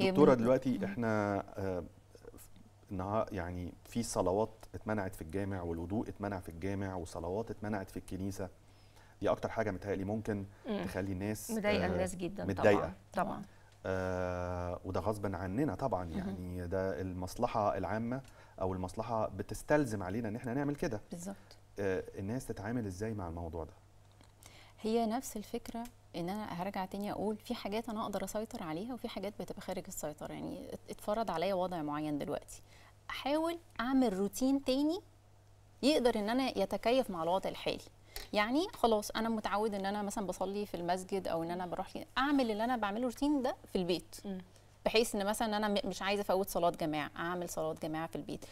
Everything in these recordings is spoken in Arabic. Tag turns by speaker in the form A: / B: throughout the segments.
A: إيه، دكتوره دلوقتي احنا آه، يعني في صلوات اتمنعت في الجامع والوضوء اتمنع في الجامع وصلوات اتمنعت في الكنيسه دي اكتر حاجه متهيألي ممكن مم. تخلي الناس مضايقه آه الناس جدا متضايقه طبعا, طبعا. آه وده غصبا عننا طبعا يعني ده المصلحه العامه او المصلحه بتستلزم علينا ان احنا نعمل كده بالظبط آه الناس تتعامل ازاي مع الموضوع ده
B: هي نفس الفكره ان انا هرجع تاني اقول في حاجات انا اقدر اسيطر عليها وفي حاجات بتبقى خارج السيطره يعني اتفرض عليا وضع معين دلوقتي احاول اعمل روتين تاني يقدر ان انا يتكيف مع الوضع الحالي يعني خلاص انا متعود ان انا مثلا بصلي في المسجد او ان انا بروح اعمل اللي انا بعمله روتين ده في البيت بحيث ان مثلا انا مش عايزه افوت صلاه جماعه اعمل صلاه جماعه في البيت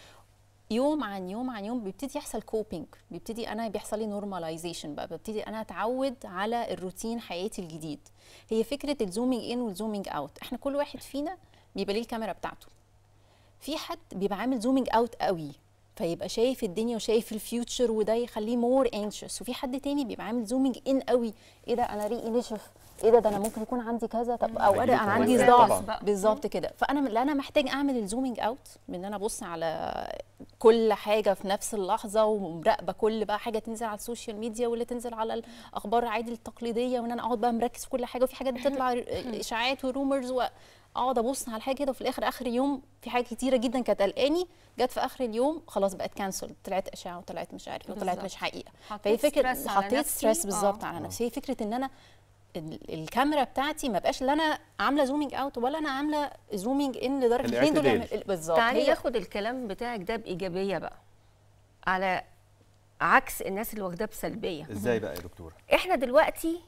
B: يوم عن يوم عن يوم بيبتدي يحصل كوبينج بيبتدي انا بيحصل لي نورماليزيشن بقى ببتدي انا اتعود على الروتين حياتي الجديد هي فكره الزومينج ان والزومينج اوت احنا كل واحد فينا بيبقى ليه الكاميرا بتاعته في حد بيبقى عامل زومينج اوت قوي فيبقى شايف الدنيا وشايف الفيوتشر وده يخليه مور انشس وفي حد تاني بيبقى عامل زومنج ان قوي ايه ده انا ريقي نشف ايه ده ده انا ممكن يكون عندي كذا طب او انا عندي ضعف بالظبط كده فانا لا انا محتاج اعمل الزومنج اوت بان انا ابص على كل حاجه في نفس اللحظه ومراقبه كل بقى حاجه تنزل على السوشيال ميديا واللي تنزل على الاخبار عادي التقليديه وان انا اقعد بقى مركز في كل حاجه وفي حاجات بتطلع اشاعات ورومرز و... اقعد ابص على حاجه كده وفي الاخر اخر يوم في حاجه كتيره جدا كانت قلقاني جت في اخر اليوم خلاص بقت كانسل طلعت اشعه وطلعت مش عارف إيه وطلعت مش حقيقه فهي فكره حطيت ستريس بالظبط آه. على آه. نفسي هي فكره ان انا الكاميرا بتاعتي ما بقاش لا انا عامله زومينج اوت ولا انا عامله زومينج ان لدرجه
A: الاثنين دول
C: بالظبط تعالي ياخد
B: الكلام بتاعك ده بايجابيه
C: بقى على عكس الناس اللي واخداه بسلبيه ازاي بقى يا دكتوره احنا دلوقتي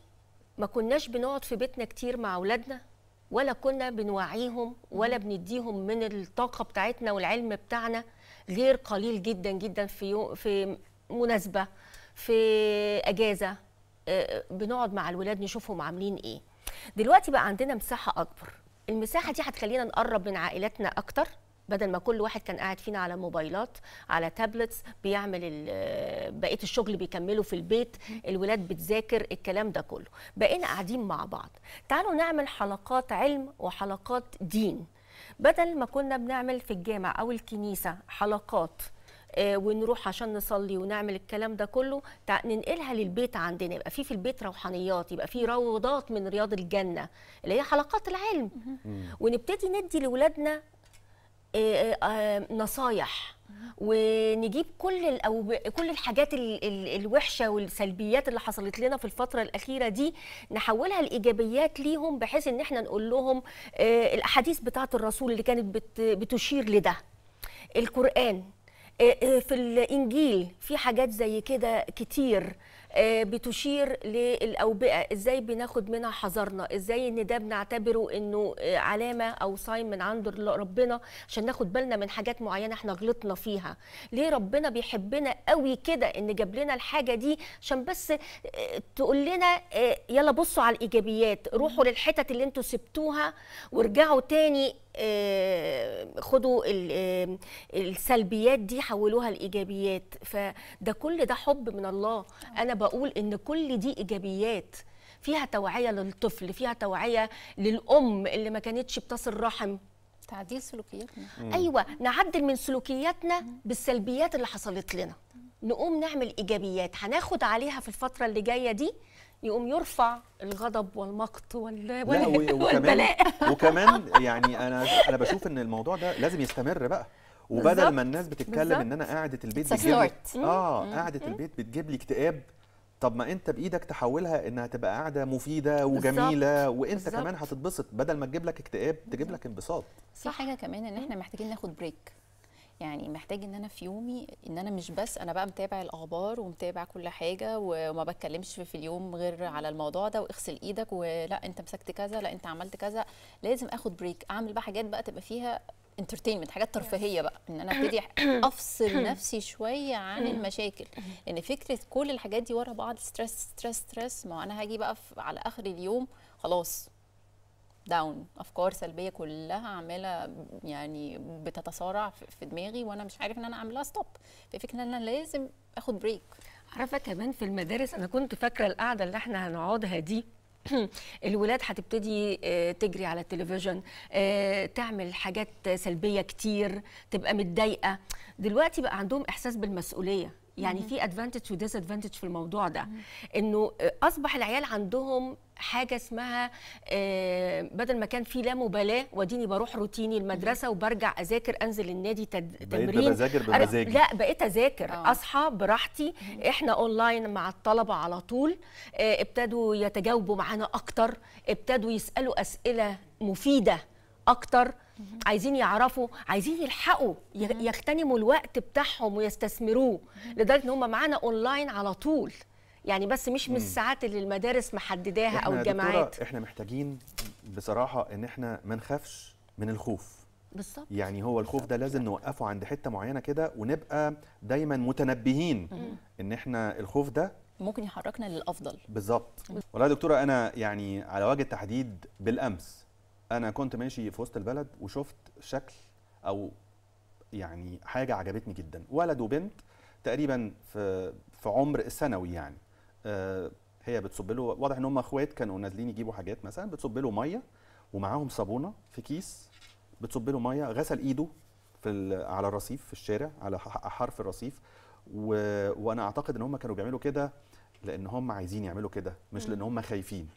C: ما كناش بنقعد في بيتنا كتير مع اولادنا ولا كنا بنوعيهم ولا بنديهم من الطاقه بتاعتنا والعلم بتاعنا غير قليل جدا جدا في يو في مناسبه في اجازه آه، آه، بنقعد مع الولاد نشوفهم عاملين ايه دلوقتي بقى عندنا مساحه اكبر المساحه دي هتخلينا نقرب من عائلاتنا اكتر بدل ما كل واحد كان قاعد فينا على موبايلات على تابلتس بيعمل بقيه الشغل بيكمله في البيت الولاد بتذاكر الكلام ده كله بقينا قاعدين مع بعض تعالوا نعمل حلقات علم وحلقات دين بدل ما كنا بنعمل في الجامع او الكنيسه حلقات آه، ونروح عشان نصلي ونعمل الكلام ده كله ننقلها للبيت عندنا يبقى في في البيت روحانيات يبقى في روضات من رياض الجنه اللي هي حلقات العلم ونبتدي ندي لاولادنا آه، آه، آه، نصايح ونجيب كل الأوب... كل الحاجات الوحشه والسلبيات اللي حصلت لنا في الفتره الاخيره دي نحولها لايجابيات ليهم بحيث ان احنا نقول لهم الاحاديث بتاعه الرسول اللي كانت بت... بتشير لده القران في الانجيل في حاجات زي كده كتير آه، بتشير للاوبئه ازاي بناخد منها حذرنا ازاي ان ده بنعتبره انه آه، علامه او ساين من عند ربنا عشان ناخد بالنا من حاجات معينه احنا غلطنا فيها ليه ربنا بيحبنا قوي كده ان جاب لنا الحاجه دي عشان بس آه، تقول لنا يلا بصوا على الايجابيات روحوا للحتت اللي انتوا سبتوها وارجعوا تاني خدوا السلبيات دي حولوها لايجابيات فده كل ده حب من الله انا بقول ان كل دي ايجابيات فيها توعيه للطفل فيها توعيه للام اللي ما كانتش بتصل رحم تعديل سلوكياتنا ايوه نعدل من سلوكياتنا مم. بالسلبيات اللي حصلت لنا مم. نقوم نعمل ايجابيات هناخد عليها في الفتره اللي جايه دي يقوم يرفع الغضب والمقت وال... وال... والبلاء
A: وكمان يعني انا انا بشوف ان الموضوع ده لازم يستمر بقى وبدل ما الناس بتتكلم بالزبط. ان انا قاعده البيت بتجيب لي اه قاعده البيت بتجيب لي اكتئاب طب ما انت بايدك تحولها انها تبقى قاعده مفيده وجميله بالزبط. وانت بالزبط. كمان هتتبسط بدل ما تجيب لك اكتئاب تجيب لك انبساط
B: في حاجه كمان ان احنا محتاجين ناخد بريك يعني محتاج ان انا في يومي ان انا مش بس انا بقى متابع الاخبار ومتابع كل حاجه وما بتكلمش في اليوم غير على الموضوع ده واغسل ايدك ولا انت مسكت كذا لا انت عملت كذا لازم اخد بريك اعمل بقى حاجات بقى تبقى فيها انترتينمنت حاجات ترفيهيه بقى ان انا ابتدي افصل نفسي شويه عن المشاكل لان فكره كل الحاجات دي ورا بعض ستريس ستريس ستريس ما انا هاجي بقى على اخر اليوم خلاص داون افكار سلبيه كلها عماله يعني بتتصارع في دماغي وانا مش عارف ان انا اعملها ستوب ففكره ان انا لازم اخد بريك عارفه كمان في المدارس انا كنت فاكره القعده
C: اللي احنا هنقعدها دي الولاد هتبتدي آه، تجري على التلفزيون آه، تعمل حاجات سلبيه كتير تبقى متضايقه دلوقتي بقى عندهم احساس بالمسؤوليه يعني في ادفانتج وديس ادفانتج في الموضوع ده انه اصبح العيال عندهم حاجه اسمها آه، بدل ما كان في لا مبالاه واديني بروح روتيني المدرسه وبرجع اذاكر انزل النادي تمرين بذاكر لا بقيت اذاكر آه. اصحى براحتي احنا اونلاين مع الطلبه على طول آه، ابتدوا يتجاوبوا معانا اكتر ابتدوا يسالوا اسئله مفيده اكتر عايزين يعرفوا عايزين يلحقوا يغتنموا الوقت بتاعهم ويستثمروه لدرجه ان هم معانا اونلاين على طول يعني بس مش من الساعات اللي المدارس محدداها او الجامعات
A: احنا محتاجين بصراحه ان احنا ما نخافش من الخوف بالظبط يعني هو الخوف ده لازم نوقفه عند حته معينه كده ونبقى دايما متنبهين مم. ان احنا الخوف ده
B: ممكن يحركنا للافضل
A: بالظبط والله يا دكتوره انا يعني على وجه التحديد بالامس انا كنت ماشي في وسط البلد وشفت شكل او يعني حاجه عجبتني جدا ولد وبنت تقريبا في في عمر الثانوي يعني آه، هي بتصب له واضح ان هم اخوات كانوا نازلين يجيبوا حاجات مثلا بتصب له ميه ومعاهم صابونه في كيس بتصب له ميه غسل ايده في على الرصيف في الشارع على حرف الرصيف و... وانا اعتقد ان هم كانوا بيعملوا كده لان هم عايزين يعملوا كده مش لان هم خايفين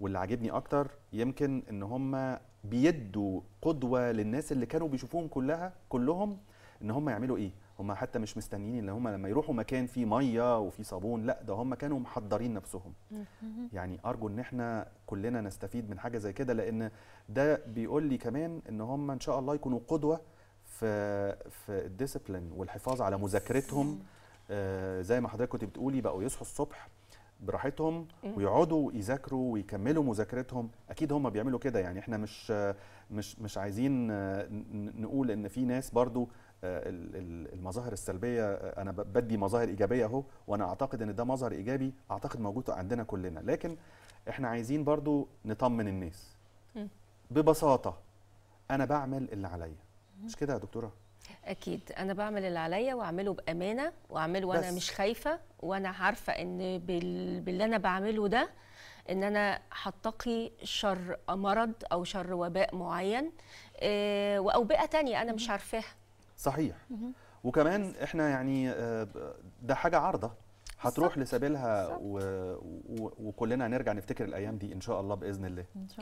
A: واللي عاجبني اكتر يمكن ان هم بيدوا قدوه للناس اللي كانوا بيشوفوهم كلها كلهم ان هم يعملوا ايه هم حتى مش مستنيين ان هم لما يروحوا مكان فيه ميه وفيه صابون لا ده هم كانوا محضرين نفسهم يعني ارجو ان احنا كلنا نستفيد من حاجه زي كده لان ده بيقول لي كمان ان هم ان شاء الله يكونوا قدوه في في الديسيبلين والحفاظ على مذاكرتهم آه، زي ما حضرتك كنت بتقولي بقوا يصحوا الصبح براحتهم ويقعدوا يذاكروا ويكملوا مذاكرتهم اكيد هم بيعملوا كده يعني احنا مش مش مش عايزين نقول ان في ناس برضو آه، المظاهر السلبيه آه، انا بدي مظاهر ايجابيه اهو وانا اعتقد ان ده مظهر ايجابي اعتقد موجود عندنا كلنا لكن احنا عايزين برضو نطمن الناس ببساطه انا بعمل اللي عليا مش كده يا دكتوره
C: اكيد انا بعمل اللي عليا واعمله بامانه واعمله وانا مش خايفه وانا عارفه ان بال... باللي انا بعمله ده ان انا هتقي شر مرض او شر وباء معين إيه واوبئه تانية انا مش عارفاها
A: صحيح وكمان احنا يعني آه، ده حاجه عارضه هتروح لسبيلها و... و... وكلنا هنرجع نفتكر الايام دي ان شاء الله باذن الله إن شاء الله.